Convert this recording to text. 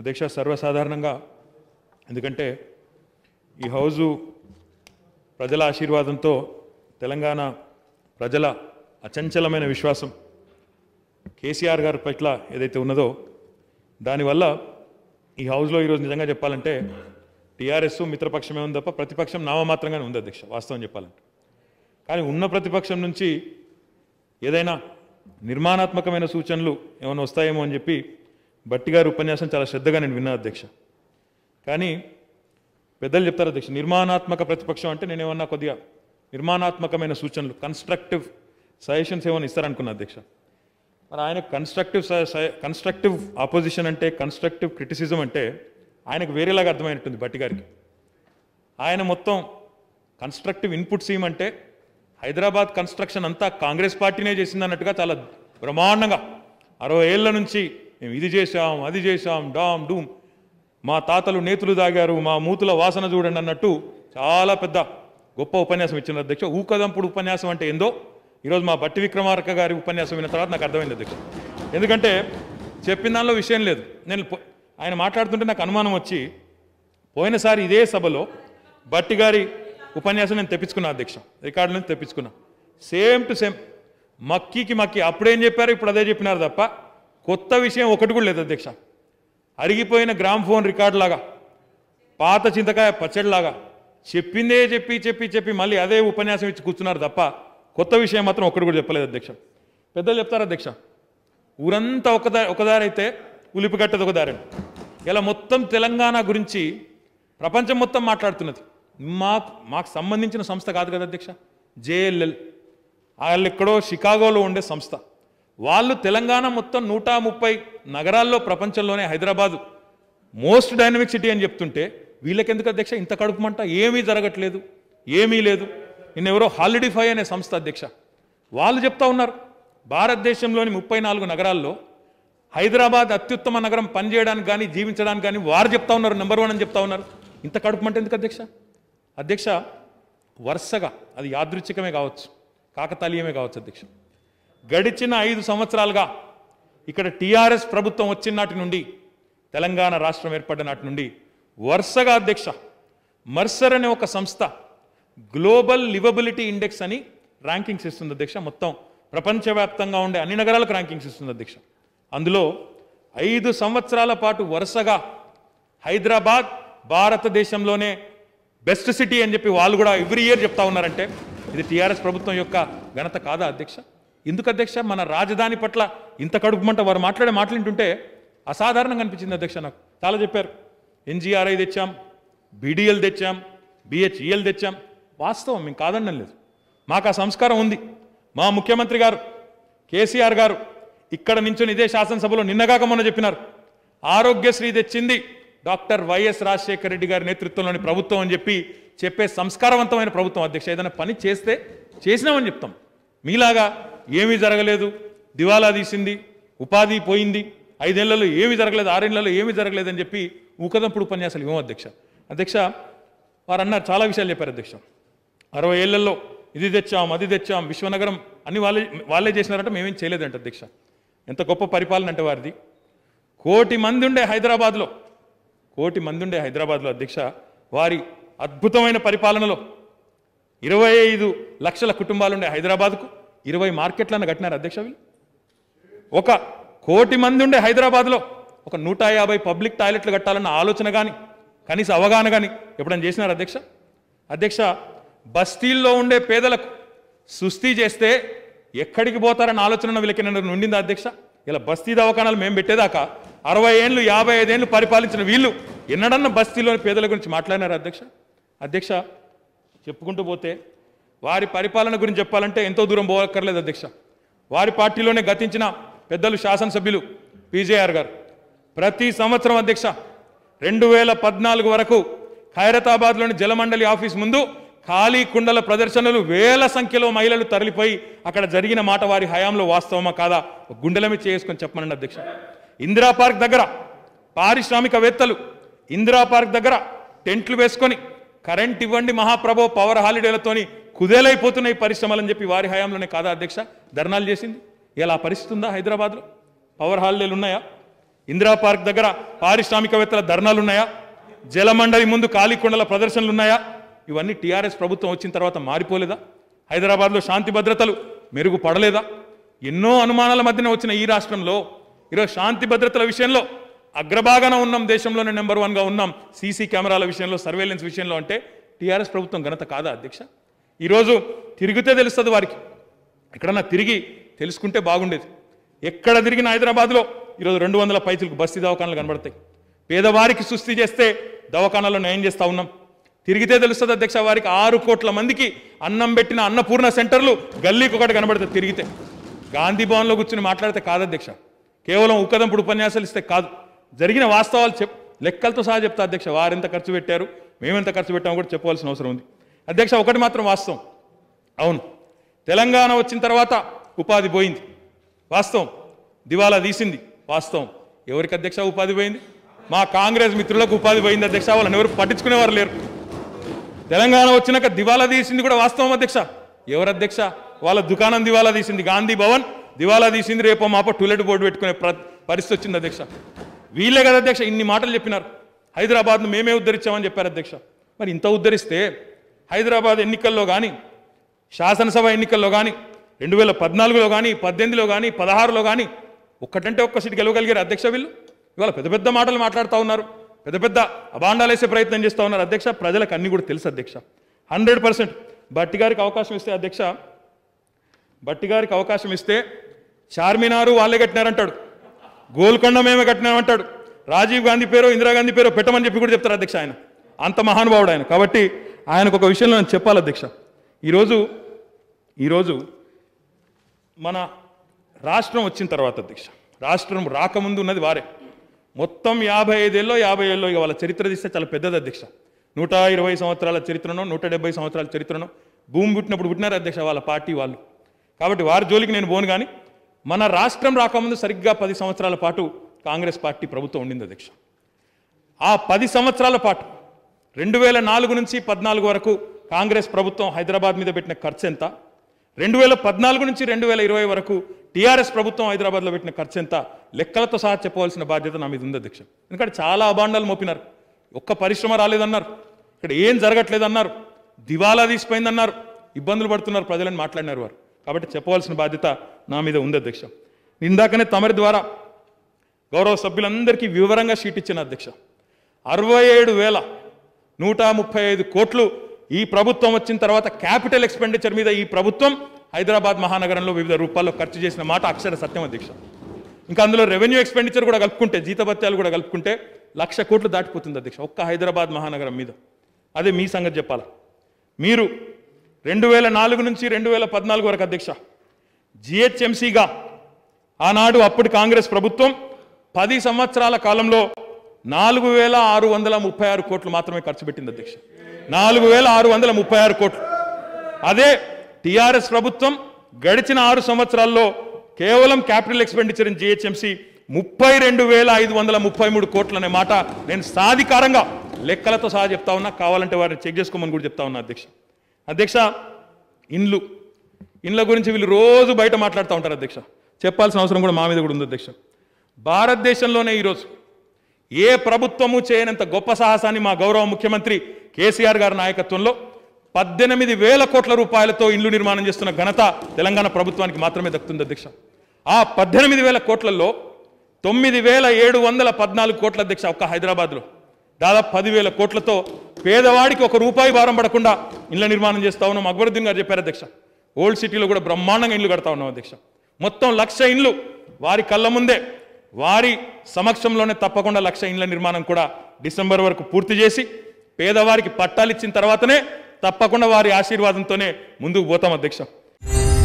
అధ్యక్ష సర్వసాధారణంగా ఎందుకంటే ఈ హౌజు ప్రజల ఆశీర్వాదంతో తెలంగాణ ప్రజల అచంచలమైన విశ్వాసం కేసీఆర్ గారి పట్ల ఏదైతే ఉన్నదో దానివల్ల ఈ హౌస్లో ఈరోజు నిజంగా చెప్పాలంటే టీఆర్ఎస్ మిత్రపక్షమే ఉంది తప్ప ప్రతిపక్షం నామమాత్రంగానే ఉంది అధ్యక్ష వాస్తవం చెప్పాలంటే కానీ ఉన్న ప్రతిపక్షం నుంచి ఏదైనా నిర్మాణాత్మకమైన సూచనలు ఏమైనా వస్తాయేమో అని చెప్పి భట్టి గారి ఉపన్యాసం చాలా శ్రద్ధగా నేను విన్నా అధ్యక్ష కానీ పెద్దలు చెప్తారు అధ్యక్ష నిర్మాణాత్మక ప్రతిపక్షం అంటే నేను ఏమన్నా కొద్దిగా నిర్మాణాత్మకమైన సూచనలు కన్స్ట్రక్టివ్ సజెషన్స్ ఏమైనా ఇస్తారనుకున్నా అధ్యక్ష మరి ఆయన కన్స్ట్రక్టివ్ కన్స్ట్రక్టివ్ ఆపోజిషన్ అంటే కన్స్ట్రక్టివ్ క్రిటిసిజం అంటే ఆయనకు వేరేలాగా అర్థమైనట్టుంది భట్టి గారికి ఆయన మొత్తం కన్స్ట్రక్టివ్ ఇన్పుట్స్ ఏమంటే హైదరాబాద్ కన్స్ట్రక్షన్ అంతా కాంగ్రెస్ పార్టీనే చేసిందన్నట్టుగా చాలా బ్రహ్మాండంగా అరవై ఏళ్ళ నుంచి మేము ఇది చేశాం అది చేశాం డామ్ డూమ్ మా తాతలు నేతులు దాగారు మా మూతుల వాసన చూడండి అన్నట్టు చాలా పెద్ద గొప్ప ఉపన్యాసం ఇచ్చిన అధ్యక్ష ఊకదంపుడు ఉపన్యాసం అంటే ఏందో ఈరోజు మా బట్టి విక్రమార్క గారి ఉపన్యాసం విన్న తర్వాత నాకు అర్థమైంది అధ్యక్ష ఎందుకంటే చెప్పిన దానిలో విషయం లేదు నేను ఆయన మాట్లాడుతుంటే నాకు అనుమానం వచ్చి పోయినసారి ఇదే సభలో బట్టి గారి ఉపన్యాసం నేను తెప్పించుకున్నా అధ్యక్ష రికార్డు నుంచి తెప్పించుకున్నా సేమ్ టు సేమ్ మక్కీకి మక్కి అప్పుడేం చెప్పారు ఇప్పుడు అదే చెప్పినారు తప్ప కొత్త విషయం ఒకటి కూడా లేదు అధ్యక్ష అరిగిపోయిన గ్రామ్ ఫోన్ రికార్డు లాగా పాత చింతకాయ పచ్చడిలాగా చెప్పిందే చెప్పి చెప్పి చెప్పి మళ్ళీ అదే ఉపన్యాసం ఇచ్చి కూర్చున్నారు తప్ప కొత్త విషయం మాత్రం ఒకటి కూడా చెప్పలేదు అధ్యక్ష పెద్దలు చెప్తారు అధ్యక్ష ఊరంతా ఒకదారి ఒకదారైతే ఉలిపిగట్టది ఒకదారని ఇలా మొత్తం తెలంగాణ గురించి ప్రపంచం మొత్తం మాట్లాడుతున్నది మాకు మాకు సంబంధించిన సంస్థ కాదు కదా అధ్యక్ష జేఎల్ఎల్ వాళ్ళు ఎక్కడో షికాగోలో ఉండే సంస్థ వాళ్ళు తెలంగాణ మొత్తం నూట ముప్పై నగరాల్లో ప్రపంచంలోనే హైదరాబాదు మోస్ట్ డైనమిక్ సిటీ అని చెప్తుంటే వీళ్ళకెందుకు అధ్యక్ష ఇంత కడుపుమంట ఏమీ జరగట్లేదు ఏమీ లేదు ఎవరో హాలిడిఫై అనే సంస్థ అధ్యక్ష వాళ్ళు చెప్తా ఉన్నారు భారతదేశంలోని ముప్పై నాలుగు నగరాల్లో హైదరాబాద్ అత్యుత్తమ నగరం పనిచేయడానికి కానీ జీవించడానికి కానీ వారు చెప్తా ఉన్నారు నెంబర్ వన్ అని చెప్తా ఉన్నారు ఇంత కడుపుమంటే ఎందుకు అధ్యక్ష అధ్యక్ష వరుసగా అది యాదృచ్ఛికమే కావచ్చు కాకతాళీయమే కావచ్చు అధ్యక్ష గడిచిన ఐదు సంవత్సరాలుగా ఇక్కడ టీఆర్ఎస్ ప్రభుత్వం వచ్చిన నాటి నుండి తెలంగాణ రాష్ట్రం ఏర్పడిన నాటి నుండి వరుసగా అధ్యక్ష మర్సర్ అనే ఒక సంస్థ గ్లోబల్ లివబిలిటీ ఇండెక్స్ అని ర్యాంకింగ్స్ ఇస్తుంది అధ్యక్ష మొత్తం ప్రపంచవ్యాప్తంగా ఉండే అన్ని నగరాలకు ర్యాంకింగ్స్ ఇస్తుంది అధ్యక్ష అందులో ఐదు సంవత్సరాల పాటు వరుసగా హైదరాబాద్ భారతదేశంలోనే బెస్ట్ సిటీ అని చెప్పి వాళ్ళు కూడా ఎవ్రీ ఇయర్ చెప్తా ఉన్నారంటే ఇది టీఆర్ఎస్ ప్రభుత్వం యొక్క ఘనత కాదా అధ్యక్ష ఎందుకు అధ్యక్ష మన రాజధాని పట్ల ఇంత కడుపుమంట వారు మాట్లాడే మాట్లాడుంటుంటే అసాధారణంగా అనిపించింది అధ్యక్ష నాకు చాలా చెప్పారు ఎన్జీఆర్ఐ తెచ్చాం బీడీఎల్ తెచ్చాం బిహెచ్ఈఎల్ తెచ్చాం వాస్తవం మేము కాదనడం లేదు మాకు ఆ సంస్కారం ఉంది మా ముఖ్యమంత్రి గారు కేసీఆర్ గారు ఇక్కడ నుంచొని ఇదే శాసనసభలో నిన్నగాక మొన్న చెప్పినారు ఆరోగ్యశ్రీ తెచ్చింది డాక్టర్ వైఎస్ రాజశేఖర రెడ్డి గారి నేతృత్వంలోని ప్రభుత్వం అని చెప్పి చెప్పే సంస్కారవంతమైన ప్రభుత్వం అధ్యక్ష ఏదైనా పని చేస్తే చేసినామని చెప్తాం మీలాగా ఏమీ జరగలేదు దివాలా తీసింది ఉపాధి పోయింది ఐదేళ్లలో ఏమి జరగలేదు ఆరేళ్లలో ఏమి జరగలేదని చెప్పి ఊకదంపుడు ఉపన్యాసాలు ఇవ్వం అధ్యక్ష అధ్యక్ష వారు అన్నారు చాలా విషయాలు చెప్పారు అధ్యక్ష అరవై ఏళ్లలో ఇది తెచ్చాం అది తెచ్చాం విశ్వనగరం అన్ని వాళ్ళే వాళ్ళే చేసినారంట మేమేం చేయలేదంట అధ్యక్ష ఎంత గొప్ప పరిపాలన అంటే వారిది కోటి మంది ఉండే హైదరాబాద్లో కోటి మంది ఉండే హైదరాబాద్లో అధ్యక్ష వారి అద్భుతమైన పరిపాలనలో ఇరవై ఐదు లక్షల కుటుంబాలుండే హైదరాబాద్కు ఇరవై మార్కెట్లను కట్టినారు అధ్యక్ష ఒక కోటి మంది ఉండే హైదరాబాద్లో ఒక నూట యాభై పబ్లిక్ టాయిలెట్లు కట్టాలన్న ఆలోచన కానీ కనీస అవగాహన కానీ ఎప్పుడైనా చేసినారు అధ్యక్ష అధ్యక్ష బస్తీల్లో ఉండే పేదలకు సుస్థి చేస్తే ఎక్కడికి పోతారన్న ఆలోచన వీళ్ళకి నేను ఉండిందా అధ్యక్ష ఇలా బస్తీ దవాఖానాలు మేము పెట్టేదాకా అరవై ఏళ్ళు యాభై ఐదేళ్ళు పరిపాలించిన వీళ్ళు ఎన్నడన్నా బస్తీలోని పేదల గురించి మాట్లాడినారు అధ్యక్ష అధ్యక్ష చెప్పుకుంటూ పోతే వారి పరిపాలన గురించి చెప్పాలంటే ఎంతో దూరం పోవక్కర్లేదు అధ్యక్ష వారి పార్టీలోనే గతించిన పెద్దలు శాసనసభ్యులు పీజేఆర్ గారు ప్రతి సంవత్సరం అధ్యక్ష రెండు వేల పద్నాలుగు వరకు ఖైరతాబాద్లోని జలమండలి ఆఫీస్ ముందు ఖాళీ కుండల ప్రదర్శనలు వేల సంఖ్యలో మహిళలు తరలిపోయి అక్కడ జరిగిన మాట వారి హయాంలో వాస్తవమా కాదా గుండెలమి చేసుకొని చెప్పనండి అధ్యక్ష ఇందిరా పార్క్ దగ్గర పారిశ్రామికవేత్తలు ఇందిరా పార్క్ దగ్గర టెంట్లు వేసుకొని కరెంట్ ఇవ్వండి మహాప్రభో పవర్ హాలిడేలతోని కుదేలైపోతున్నాయి అని చెప్పి వారి హయాంలోనే కాదా అధ్యక్ష ధర్నాలు చేసింది ఇలా పరిస్థితి ఉందా హైదరాబాద్లో పవర్ హాలిడేలు ఉన్నాయా ఇందిరా పార్క్ దగ్గర పారిశ్రామికవేత్తల ధర్నాలు ఉన్నాయా జలమండలి ముందు కాళీకొండల ప్రదర్శనలు ఉన్నాయా ఇవన్నీ టీఆర్ఎస్ ప్రభుత్వం వచ్చిన తర్వాత మారిపోలేదా హైదరాబాద్లో శాంతి భద్రతలు మెరుగుపడలేదా ఎన్నో అనుమానాల మధ్యన వచ్చిన ఈ రాష్ట్రంలో ఈరోజు శాంతి భద్రతల విషయంలో అగ్రభాగాన ఉన్నాం దేశంలోనే నెంబర్ వన్గా ఉన్నాం సీసీ కెమెరాల విషయంలో సర్వేలెన్స్ విషయంలో అంటే టీఆర్ఎస్ ప్రభుత్వం ఘనత కాదా అధ్యక్ష ఈరోజు తిరిగితే తెలుస్తుంది వారికి ఎక్కడన్నా తిరిగి తెలుసుకుంటే బాగుండేది ఎక్కడ తిరిగిన హైదరాబాద్లో ఈరోజు రెండు వందల పైసలకు బస్తీ దవాఖానాలు కనబడతాయి పేదవారికి సుస్థి చేస్తే దవాఖానాలో నయం చేస్తూ ఉన్నాం తిరిగితే తెలుస్తుంది అధ్యక్ష వారికి ఆరు కోట్ల మందికి అన్నం పెట్టిన అన్నపూర్ణ సెంటర్లు గల్లీకి ఒకటి కనబడుతుంది తిరిగితే గాంధీ భవన్లో కూర్చుని మాట్లాడితే కాదు అధ్యక్ష కేవలం ఉక్కదంపుడు ఉపన్యాసాలు ఇస్తే కాదు జరిగిన వాస్తవాలు చెప్ లెక్కలతో సహా చెప్తా అధ్యక్ష ఎంత ఖర్చు పెట్టారు మేమెంత ఖర్చు పెట్టామో కూడా చెప్పవలసిన అవసరం ఉంది అధ్యక్ష ఒకటి మాత్రం వాస్తవం అవును తెలంగాణ వచ్చిన తర్వాత ఉపాధి పోయింది వాస్తవం దివాలా తీసింది వాస్తవం ఎవరికి అధ్యక్ష ఉపాధి పోయింది మా కాంగ్రెస్ మిత్రులకు ఉపాధి పోయింది అధ్యక్ష వాళ్ళని ఎవరు పట్టించుకునేవారు లేరు తెలంగాణ వచ్చినాక దివాలా తీసింది కూడా వాస్తవం అధ్యక్ష ఎవరు అధ్యక్ష వాళ్ళ దుకాణం దివాలా తీసింది గాంధీ భవన్ దివాలా తీసింది రేపు మాప టూలెట్ బోర్డు పెట్టుకునే పరిస్థితి వచ్చింది అధ్యక్ష వీళ్ళే కదా అధ్యక్ష ఇన్ని మాటలు చెప్పినారు హైదరాబాద్ను మేమే ఉద్ధరించామని చెప్పారు అధ్యక్ష మరి ఇంత ఉద్ధరిస్తే హైదరాబాద్ ఎన్నికల్లో కానీ శాసనసభ ఎన్నికల్లో కానీ రెండు వేల పద్నాలుగులో కానీ పద్దెనిమిదిలో కానీ పదహారులో కానీ ఒక్కటంటే ఒక్క సీటు గెలవగలిగారు అధ్యక్ష వీళ్ళు ఇవాళ పెద్ద పెద్ద మాటలు మాట్లాడుతూ ఉన్నారు పెద్ద పెద్ద వేసే ప్రయత్నం చేస్తూ ఉన్నారు అధ్యక్ష ప్రజలకు అన్ని కూడా తెలుసు అధ్యక్ష హండ్రెడ్ పర్సెంట్ బట్టి గారికి అవకాశం ఇస్తే అధ్యక్ష బట్టి గారికి అవకాశం ఇస్తే చార్మినారు వాళ్ళే కట్టినారంటాడు గోల్కొండ మేమే కట్టినామంటాడు రాజీవ్ గాంధీ పేరు ఇందిరాగాంధీ పేరు పెట్టమని చెప్పి కూడా చెప్తారు అధ్యక్ష ఆయన అంత మహానుభావుడు ఆయన కాబట్టి ఆయనకు ఒక విషయంలో నేను చెప్పాలి అధ్యక్ష ఈరోజు ఈరోజు మన రాష్ట్రం వచ్చిన తర్వాత అధ్యక్ష రాష్ట్రం రాకముందు ఉన్నది వారే మొత్తం యాభై ఐదేళ్ళో యాభై ఏళ్ళో ఇక వాళ్ళ చరిత్ర తీస్తే చాలా పెద్దది అధ్యక్ష నూట ఇరవై సంవత్సరాల చరిత్రను నూట డెబ్బై సంవత్సరాల చరిత్రను భూమి పుట్టినప్పుడు పుట్టినారు అధ్యక్ష వాళ్ళ పార్టీ వాళ్ళు కాబట్టి వారి జోలికి నేను పోను కానీ మన రాష్ట్రం రాకముందు సరిగ్గా పది సంవత్సరాల పాటు కాంగ్రెస్ పార్టీ ప్రభుత్వం ఉండింది అధ్యక్ష ఆ పది సంవత్సరాల పాటు రెండు వేల నాలుగు నుంచి పద్నాలుగు వరకు కాంగ్రెస్ ప్రభుత్వం హైదరాబాద్ మీద పెట్టిన ఖర్చు ఎంత రెండు వేల పద్నాలుగు నుంచి రెండు వేల ఇరవై వరకు టీఆర్ఎస్ ప్రభుత్వం హైదరాబాద్లో పెట్టిన ఖర్చు ఎంత లెక్కలతో సహా చెప్పవలసిన బాధ్యత నా మీద ఉంది అధ్యక్షం ఎందుకంటే చాలా అభాండాలు మోపినారు ఒక్క పరిశ్రమ రాలేదన్నారు ఇక్కడ ఏం జరగట్లేదన్నారు దివాలా తీసిపోయిందన్నారు ఇబ్బందులు పడుతున్నారు ప్రజలని మాట్లాడినారు వారు కాబట్టి చెప్పవలసిన బాధ్యత నా మీద ఉంది అధ్యక్షం ఇందాకనే తమరి ద్వారా గౌరవ సభ్యులందరికీ వివరంగా షీట్ ఇచ్చిన అధ్యక్ష అరవై ఏడు వేల నూట ముప్పై ఐదు కోట్లు ఈ ప్రభుత్వం వచ్చిన తర్వాత క్యాపిటల్ ఎక్స్పెండిచర్ మీద ఈ ప్రభుత్వం హైదరాబాద్ మహానగరంలో వివిధ రూపాల్లో ఖర్చు చేసిన మాట అక్షర సత్యం అధ్యక్ష ఇంకా అందులో రెవెన్యూ ఎక్స్పెండిచర్ కూడా కలుపుకుంటే జీతభత్యాలు కూడా కలుపుకుంటే లక్ష కోట్లు దాటిపోతుంది అధ్యక్ష ఒక్క హైదరాబాద్ మహానగరం మీద అదే మీ సంగతి చెప్పాలి మీరు రెండు వేల నాలుగు నుంచి రెండు వేల పద్నాలుగు వరకు అధ్యక్ష జిహెచ్ఎంసీగా ఆనాడు అప్పుడు కాంగ్రెస్ ప్రభుత్వం పది సంవత్సరాల కాలంలో నాలుగు వేల ఆరు వందల ముప్పై ఆరు కోట్లు మాత్రమే ఖర్చు పెట్టింది అధ్యక్ష నాలుగు వేల ఆరు వందల ముప్పై ఆరు కోట్లు అదే టీఆర్ఎస్ ప్రభుత్వం గడిచిన ఆరు సంవత్సరాల్లో కేవలం క్యాపిటల్ ఎక్స్పెండిచర్ ఇన్ జిహెచ్ఎంసి ముప్పై రెండు వేల ఐదు వందల ముప్పై మూడు కోట్లు అనే మాట నేను సాధికారంగా లెక్కలతో సహా చెప్తా ఉన్నా కావాలంటే వారిని చెక్ చేసుకోమని కూడా చెప్తా ఉన్నా అధ్యక్ష అధ్యక్ష ఇండ్లు ఇండ్ల గురించి వీళ్ళు రోజు బయట మాట్లాడుతూ ఉంటారు అధ్యక్ష చెప్పాల్సిన అవసరం కూడా మా మీద కూడా ఉంది అధ్యక్ష భారతదేశంలోనే ఈరోజు ఏ ప్రభుత్వము చేయనంత గొప్ప సాహసాన్ని మా గౌరవ ముఖ్యమంత్రి కేసీఆర్ గారి నాయకత్వంలో పద్దెనిమిది వేల కోట్ల రూపాయలతో ఇండ్లు నిర్మాణం చేస్తున్న ఘనత తెలంగాణ ప్రభుత్వానికి మాత్రమే దక్కుతుంది అధ్యక్ష ఆ పద్దెనిమిది వేల కోట్లలో తొమ్మిది వేల ఏడు వందల పద్నాలుగు కోట్ల అధ్యక్ష ఒక్క హైదరాబాద్లో దాదాపు పదివేల కోట్లతో పేదవాడికి ఒక రూపాయి భారం పడకుండా ఇండ్ల నిర్మాణం చేస్తా ఉన్నాం అక్బరుద్దీన్ గారు చెప్పారు అధ్యక్ష ఓల్డ్ సిటీలో కూడా బ్రహ్మాండంగా ఇల్లు కడతా ఉన్నాం అధ్యక్ష మొత్తం లక్ష ఇండ్లు వారి కళ్ళ ముందే వారి సమక్షంలోనే తప్పకుండా లక్ష ఇండ్ల నిర్మాణం కూడా డిసెంబర్ వరకు పూర్తి చేసి పేదవారికి పట్టాలు ఇచ్చిన తర్వాతనే తప్పకుండా వారి ఆశీర్వాదంతోనే ముందుకు పోతాం అధ్యక్ష